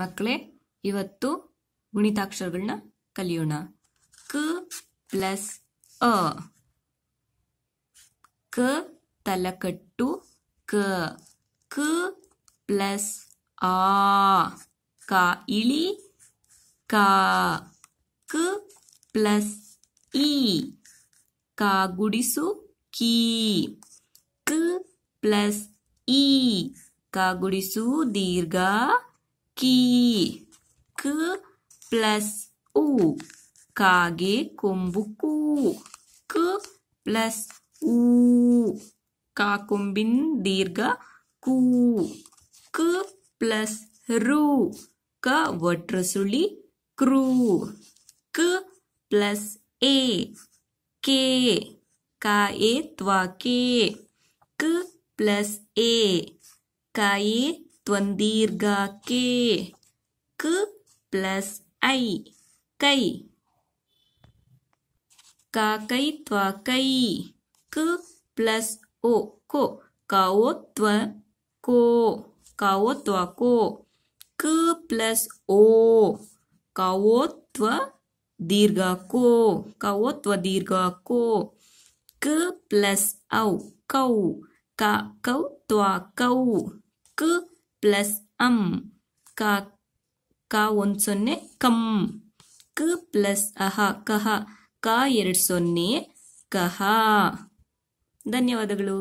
ಮಕ್ಕಳೇ ಇವತ್ತು ಗುಣಿತಾಕ್ಷರಗಳನ್ನ ಕಲಿಯೋಣ ಕ ಪ್ಲಸ್ ಅ ಕ ತಲಕಟ್ಟು ಕ ಕ ಪ್ಲಸ್ ಆ ಕ ಇಳಿ ಕ ಕ ಪ್ಲಸ್ ಇ ಕ ಗುಡಿಸು ಕಿ ಕ ಪ್ಲಸ್ ಇ ಕ ಗುಡಿಸು ದೀರ್ಘ கீக்கு பிளஸ் உ காகே கொம்பு கூ க்கு பிளஸ் ஊ கா கொம்பின் தீர்க்க கூ க்கு பிளஸ் ரூ க ஒற்ற சுழி க்ரூ க்கு பிளஸ் ஏ கே கா ஏ துவா கே க்கு பிளஸ் ஏ கா ஏ Tuan dirga ke. Ke plus ai. Kai. Kakai tua kai. Ke plus o. Ko. Kau tua ko. Kau tua ko. Ke plus o. Kau tua dirga ko. Kau tua dirga ko. Ke plus au. Kau. Ka kau tua kau. Ke plus ಅಂ ಕ ಕ ಒಂದು ಸೊನ್ನೆ ಕಂ ಕ plus ಅಹ ಕಹ ಕ ಎರಡು ಸೊನ್ನೆ ಕಹ ಧನ್ಯವಾದಗಳು